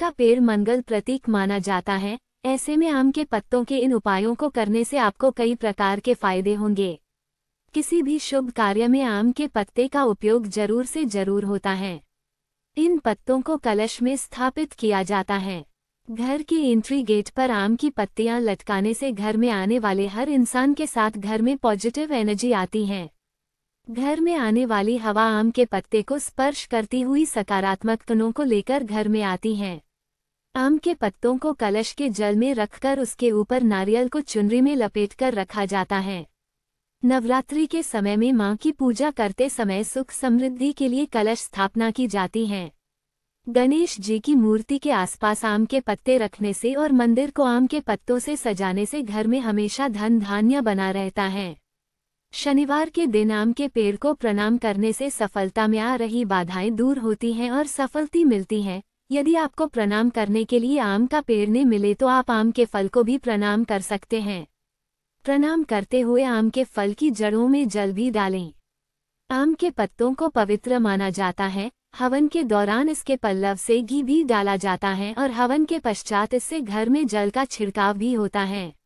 का पेड़ मंगल प्रतीक माना जाता है ऐसे में आम के पत्तों के इन उपायों को करने से आपको कई प्रकार के फायदे होंगे किसी भी शुभ कार्य में आम के पत्ते का उपयोग जरूर से जरूर होता है इन पत्तों को कलश में स्थापित किया जाता है घर के एंट्री गेट पर आम की पत्तियां लटकाने से घर में आने वाले हर इंसान के साथ घर में पॉजिटिव एनर्जी आती है घर में आने वाली हवा आम के पत्ते को स्पर्श करती हुई सकारात्मक तनों को लेकर घर में आती है आम के पत्तों को कलश के जल में रखकर उसके ऊपर नारियल को चुनरी में लपेटकर रखा जाता है नवरात्रि के समय में मां की पूजा करते समय सुख समृद्धि के लिए कलश स्थापना की जाती है गणेश जी की मूर्ति के आसपास आम के पत्ते रखने से और मंदिर को आम के पत्तों से सजाने से घर में हमेशा धन धान्य बना रहता है शनिवार के दिन आम के पेड़ को प्रणाम करने से सफलता में आ रही बाधाएं दूर होती हैं और सफलती मिलती है यदि आपको प्रणाम करने के लिए आम का पेड़ नहीं मिले तो आप आम के फल को भी प्रणाम कर सकते हैं प्रणाम करते हुए आम के फल की जड़ों में जल भी डालें आम के पत्तों को पवित्र माना जाता है हवन के दौरान इसके पल्लव से घी भी डाला जाता है और हवन के पश्चात इससे घर में जल का छिड़काव भी होता है